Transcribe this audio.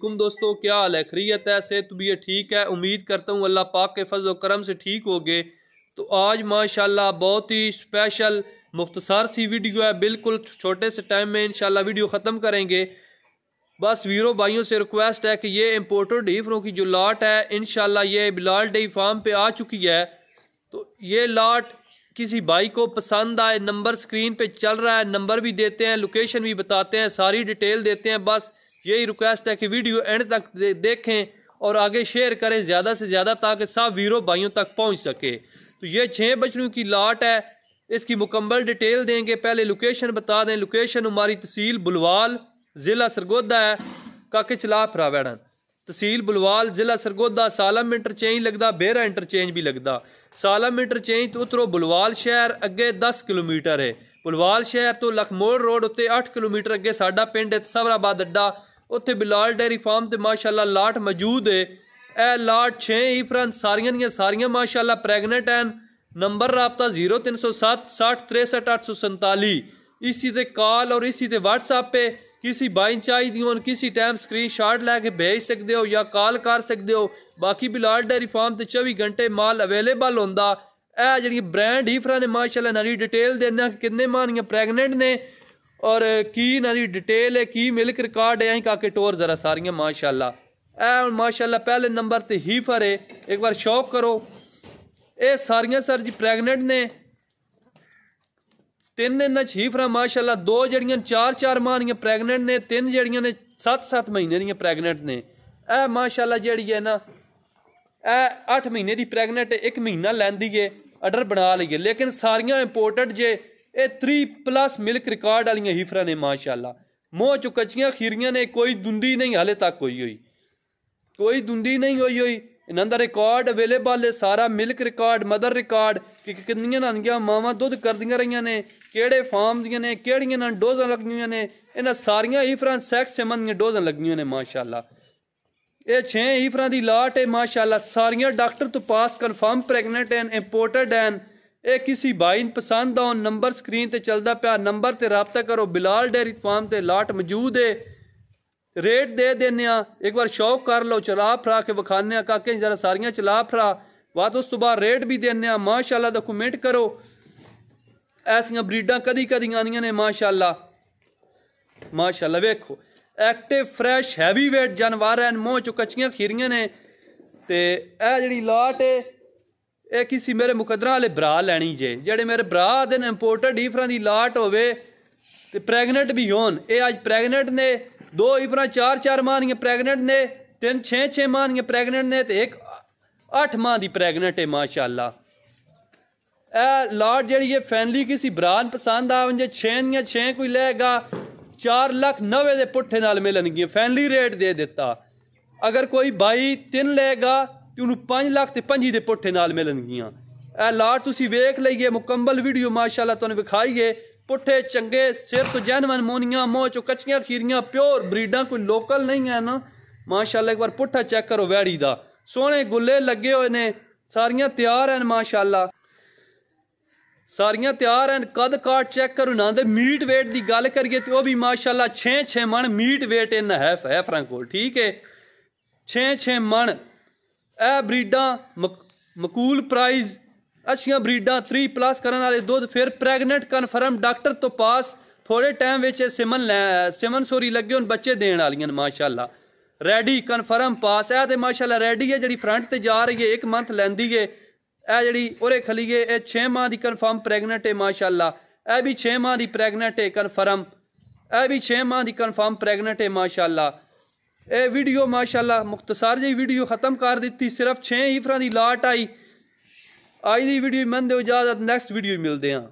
वालेकुम दोस्तों क्या हाल है खरीत है सेहत तबीयत तो ठीक है उम्मीद करता हूँ अल्लाह पाक के फजल करम से ठीक हो गए तो आज माशाल्लाह बहुत ही स्पेशल मुख्तसार सी वीडियो है बिल्कुल छोटे से टाइम में इंशाल्लाह वीडियो ख़त्म करेंगे बस वीरों भाइयों से रिक्वेस्ट है कि ये इम्पोर्टेड डीफरों की जो लाट है इन ये बिलाल डेरी फार्म पे आ चुकी है तो ये लाट किसी भाई को पसंद आए नंबर स्क्रीन पे चल रहा है नंबर भी देते हैं लोकेशन भी बताते हैं सारी डिटेल देते हैं बस यही रिक्वेस्ट है कि वीडियो एंड तक दे, देखें और आगे शेयर करें ज़्यादा से ज़्यादा ताकि सब वीरों भाइयों तक पहुंच सके तो ये छः बछड़ियों की लाट है इसकी मुकम्मल डिटेल देंगे पहले लोकेशन बता दें लोकेशन हमारी तहसील बुलवाल ज़िला सरगोदा है काके चला फरावैडन तहसील बुलवाल ज़िला सरगोदा सालम इंटरचेंज लगता बेरा इंटरचेंज भी लगता सालम इंटरचेंज तो उतरो बुलवाल शहर अगे दस किलोमीटर है बुलवाल शहर तो लखमोड़ रोड उत्ते अठ किलोमीटर अगे साडा पिंड है सबराबाद अड्डा ਉੱਥੇ ਬਿਲਾਲ ਡੈਰੀ ਫਾਰਮ ਤੇ ਮਾਸ਼ਾਅੱਲਾ ਲਾਟ ਮੌਜੂਦ ਹੈ ਇਹ ਲਾਟ 6 ਹੀ ਫਰੰਟ ਸਾਰੀਆਂ ਦੀਆਂ ਸਾਰੀਆਂ ਮਾਸ਼ਾਅੱਲਾ ਪ੍ਰੈਗਨੈਂਟ ਹਨ ਨੰਬਰ رابطہ 0307603847 ਇਸੇ ਤੇ ਕਾਲ ਔਰ ਇਸੇ ਤੇ ਵਟਸਐਪ ਤੇ ਕਿਸੇ ਬਾਈਂ ਚਾਹੀਦੀ ਹੋਣ ਕਿਸੇ ਟਾਈਮ ਸਕਰੀਨਸ਼ਾਟ ਲੈ ਕੇ ਭੇਜ ਸਕਦੇ ਹੋ ਜਾਂ ਕਾਲ ਕਰ ਸਕਦੇ ਹੋ ਬਾਕੀ ਬਿਲਾਲ ਡੈਰੀ ਫਾਰਮ ਤੇ 24 ਘੰਟੇ ਮਾਲ ਅਵੇਲੇਬਲ ਹੁੰਦਾ ਇਹ ਜਿਹੜੀ ਬ੍ਰਾਂਡ ਹੀ ਫਰਾਂ ਨੇ ਮਾਸ਼ਾਅੱਲਾ ਨਾਲੀ ਡਿਟੇਲ ਦੇਣਾ ਕਿੰਨੇ ਮਾਨੀਆਂ ਪ੍ਰੈਗਨੈਂਟ ਨੇ ਔਰ ਕੀ ਇਹਨਾਂ ਦੀ ਡਿਟੇਲ ਹੈ ਕੀ ਮਿਲਕ ਰਿਕਾਰਡ ਹੈ ਕਾ ਕਾਕੇ ਟੋਰ ਜ਼ਰਾ ਸਾਰੀਆਂ ਮਾਸ਼ਾਅੱਲਾ ਐ ਮਾਸ਼ਾਅੱਲਾ ਪਹਿਲੇ ਨੰਬਰ ਤੇ ਹੀ ਫਰੇ ਇੱਕ ਵਾਰ ਸ਼ੌਕ ਕਰੋ ਇਹ ਸਾਰੀਆਂ ਸਰ ਜੀ ਪ੍ਰੈਗਨੈਂਟ ਨੇ ਤਿੰਨ ਇਹਨਾਂ ਚ ਫਰਾ ਮਾਸ਼ਾਅੱਲਾ ਦੋ ਜਿਹੜੀਆਂ ਚਾਰ ਚਾਰ ਮਾਹ ਪ੍ਰੈਗਨੈਂਟ ਨੇ ਤਿੰਨ ਜਿਹੜੀਆਂ ਨੇ 7-7 ਮਹੀਨੇ ਦੀਆਂ ਪ੍ਰੈਗਨੈਂਟ ਨੇ ਇਹ ਮਾਸ਼ਾਅੱਲਾ ਜਿਹੜੀ ਹੈ ਨਾ ਇਹ 8 ਮਹੀਨੇ ਦੀ ਪ੍ਰੈਗਨੈਂਟ ਇੱਕ ਮਹੀਨਾ ਲੈਂਦੀ ਏ ਆਰਡਰ ਬਣਾ ਲਈਏ ਲੇਕਿਨ ਸਾਰੀਆਂ ਇੰਪੋਰਟਡ ਜੇ ਇਹ 3 ਪਲੱਸ ਮਿਲਕ ਰਿਕਾਰਡ ਵਾਲੀਆਂ ਹੀਫਰਾਂ ਨੇ ਮਾਸ਼ਾਅੱਲਾ ਮੋਹ ਚ ਕੱਚੀਆਂ ਖੀਰੀਆਂ ਨੇ ਕੋਈ ਦੁੰਦੀ ਨਹੀਂ ਹਲੇ ਤੱਕ ਹੋਈ ਹੋਈ ਕੋਈ ਦੁੰਦੀ ਨਹੀਂ ਹੋਈ ਹੋਈ ਇਹਨਾਂ ਦਾ ਰਿਕਾਰਡ ਅਵੇਲੇਬਲ ਹੈ ਸਾਰਾ ਮਿਲਕ ਰਿਕਾਰਡ ਮਦਰ ਰਿਕਾਰਡ ਕਿ ਕਿੰਨੀਆਂ ਨੰਗੀਆਂ ਮਾਵਾਂ ਦੁੱਧ ਕਰਦੀਆਂ ਰਹੀਆਂ ਨੇ ਕਿਹੜੇ ਫਾਰਮ ਦੀਆਂ ਨੇ ਕਿਹੜੀਆਂ ਨਾਲ ਡੋਜ਼ਾਂ ਲੱਗੀਆਂ ਨੇ ਇਹਨਾਂ ਸਾਰੀਆਂ ਹੀਫਰਾਂ ਸੈਕਸ ਸਮਨ ਦੀਆਂ ਡੋਜ਼ਾਂ ਲੱਗੀਆਂ ਨੇ ਮਾਸ਼ਾਅੱਲਾ ਇਹ 6 ਹੀਫਰਾਂ ਦੀ ਲਾਟ ਹੈ ਮਾਸ਼ਾਅੱਲਾ ਸਾਰੀਆਂ ਡਾਕਟਰ ਤੋਂ pass confirm pregnant and imported and ਇਹ ਕਿਸੇ ਭਾਈ ਨੂੰ ਪਸੰਦ ਆਉਣ ਨੰਬਰ ਸਕਰੀਨ ਤੇ ਚੱਲਦਾ ਪਿਆ ਨੰਬਰ ਤੇ رابطہ ਕਰੋ ਬਿਲਾਲ ਡੇਰੀ ਫਾਰਮ ਤੇ ਲਾਟ ਮੌਜੂਦ ਹੈ ਰੇਟ ਦੇ ਦਿੰਨੇ ਆ ਇੱਕ ਵਾਰ ਸ਼ੌਕ ਕਰ ਲਓ ਚਲਾ ਫਰਾ ਕੇ ਵਿਖਾਣੇ ਆ ਕਾਕੇ ਜਰਾ ਸਾਰੀਆਂ ਚਲਾ ਫਰਾ ਬਾਅਦ ਉਸ ਸਵੇਰ ਰੇਟ ਵੀ ਦਿੰਨੇ ਆ ਮਾਸ਼ਾਅੱਲਾ ਦਾ ਕਮੈਂਟ ਕਰੋ ਐਸੀਆਂ ਬਰੀਡਾਂ ਕਦੀ ਕਦੀ ਆਉਂਦੀਆਂ ਨੇ ਮਾਸ਼ਾਅੱਲਾ ਮਾਸ਼ਾਅੱਲਾ ਵੇਖੋ ਐਕਟਿਵ ਫਰੈਸ਼ ਹੈਵੀ weight ਜਾਨਵਰ ਹਨ ਮੋਹ ਚ ਕੱਚੀਆਂ ਖੀਰੀਆਂ ਨੇ ਤੇ ਇਹ ਜਿਹੜੀ ਲਾਟ ਏ ਇਹ ਕਿਸੇ ਮੇਰੇ ਮੁਕੱਦਰਾਂ ਵਾਲੇ ਭਰਾ ਲੈਣੀ ਜੇ ਜਿਹੜੇ ਮੇਰੇ ਭਰਾ ਦੇ ਇੰਪੋਰਟਡ ਈਫਰਾਂ ਦੀ ਲਾਟ ਹੋਵੇ ਤੇ ਪ੍ਰੈਗਨੈਂਟ ਵੀ ਹੋਣ ਇਹ ਅੱਜ ਪ੍ਰੈਗਨੈਂਟ ਨੇ ਦੋ ਈਫਰਾਂ ਚਾਰ ਚਾਰ ਮਾਂ ਦੀਆਂ ਪ੍ਰੈਗਨੈਂਟ ਨੇ ਤਿੰਨ 6 6 ਮਾਂ ਦੀਆਂ ਪ੍ਰੈਗਨੈਂਟ ਨੇ ਤੇ ਇੱਕ 8 ਮਾਂ ਦੀ ਪ੍ਰੈਗਨੈਂਟ ਹੈ ਮਾਸ਼ਾਅੱਲਾ ਇਹ ਲਾਟ ਜਿਹੜੀ ਇਹ ਫੈਮਲੀ ਕਿਸੇ ਬਰਾਨ ਪਸੰਦ ਆਵਣ ਜੇ 6 ਦੀਆਂ 6 ਕੋਈ ਲੈਗਾ 4 ਲੱਖ 90 ਦੇ ਪੁੱਠੇ ਨਾਲ ਮਿਲਣਗੀਆਂ ਫੈਮਲੀ ਰੇਟ ਦੇ ਦਿੱਤਾ ਅਗਰ ਕੋਈ ਭਾਈ 3 ਲੈਗਾ ਕਿ ਉਹਨੂੰ 5 ਲੱਖ ਤੇ 5 ਦੇ ਪੁੱਠੇ ਨਾਲ ਮਿਲਣਗੀਆਂ ਇਹ ਲਾਟ ਤੁਸੀਂ ਵੇਖ ਲਈਏ ਮੁਕੰਮਲ ਵੀਡੀਓ ਮਾਸ਼ਾਅੱਲਾ ਤੁਹਾਨੂੰ ਵਿਖਾਈਏ ਪੁੱਠੇ ਚੰਗੇ ਸਿਰ ਤੋਂ ਜੈਨਵਨ ਮੋਨੀਆਂ ਮੋਹ ਚ ਕੱਚੀਆਂ ਖੀਰੀਆਂ ਪਿਓਰ ਬਰੀਡਾਂ ਕੋਈ ਲੋਕਲ ਨਹੀਂ ਹੈ ਨਾ ਮਾਸ਼ਾਅੱਲਾ ਇੱਕ ਵਾਰ ਪੁੱਠਾ ਚੈੱਕ ਕਰੋ ਵੈੜੀ ਦਾ ਸੋਹਣੇ ਗੁੱਲੇ ਲੱਗੇ ਹੋਏ ਨੇ ਸਾਰੀਆਂ ਤਿਆਰ ਹਨ ਮਾਸ਼ਾਅੱਲਾ ਸਾਰੀਆਂ ਤਿਆਰ ਹਨ ਕਦ ਕਾਟ ਚੈੱਕ ਕਰੋ ਨਾ ਦੇ ਮੀਟ weight ਦੀ ਗੱਲ ਕਰੀਏ ਤੇ ਉਹ ਵੀ ਮਾਸ਼ਾਅੱਲਾ 6 6 ਮਣ ਮੀਟ weight ਇਨ ਹੈ ਫੈ ਕੋਲ ਠੀਕ ਹੈ 6 6 ਮਣ ਇਹ ਬਰੀਡਾਂ ਮਕੂਲ ਪ੍ਰਾਈਜ਼ ਅੱਛੀਆਂ ਬਰੀਡਾਂ 3 ਪਲੱਸ ਕਰਨ ਵਾਲੇ ਦੁੱਧ ਫਿਰ ਪ੍ਰੈਗਨੈਂਟ ਕਨਫਰਮ ਡਾਕਟਰ ਤੋਂ ਪਾਸ ਥੋੜੇ ਟਾਈਮ ਵਿੱਚ ਸਿਮਨ ਸਿਮਨ ਸੋਰੀ ਲੱਗੇ ਹੁਣ ਬੱਚੇ ਦੇਣ ਵਾਲੀਆਂ ਮਾਸ਼ਾਅੱਲਾ ਰੈਡੀ ਕਨਫਰਮ ਪਾਸ ਹੈ ਤੇ ਮਾਸ਼ਾਅੱਲਾ ਰੈਡੀ ਹੈ ਜਿਹੜੀ ਫਰੰਟ ਤੇ ਜਾ ਰਹੀ ਹੈ 1 ਮੰਥ ਲੈਂਦੀ ਹੈ ਇਹ ਜਿਹੜੀ ਉਰੇ ਖਲੀ ਹੈ ਇਹ 6 ਮਾਹ ਦੀ ਕਨਫਰਮ ਪ੍ਰੈਗਨੈਂਟ ਹੈ ਮਾਸ਼ਾਅੱਲਾ ਇਹ ਵੀ 6 ਮਾਹ ਦੀ ਪ੍ਰੈਗਨੈਂਟ ਹੈ ਕਨਫਰਮ ਇਹ ਵੀ 6 ਮਾਹ ਦੀ ਕਨਫਰਮ ਪ੍ਰੈਗਨੈਂਟ ਹੈ ਮਾਸ਼ਾਅੱਲਾ ਇਹ ਵੀਡੀਓ ਮਾਸ਼ਾਅੱਲਾ ਮੁਖਤਸਰ ਜਿਹੀ ਵੀਡੀਓ ਖਤਮ ਕਰ ਦਿੱਤੀ ਸਿਰਫ 6 ਫਰਾਂ ਦੀ ਲਾਟ ਆਈ ਅੱਜ ਦੀ ਵੀਡੀਓ ਮੰਨ ਦਿਓ ਇਜਾਜ਼ਤ ਨੈਕਸਟ ਵੀਡੀਓ ਮਿਲਦੇ ਆਂ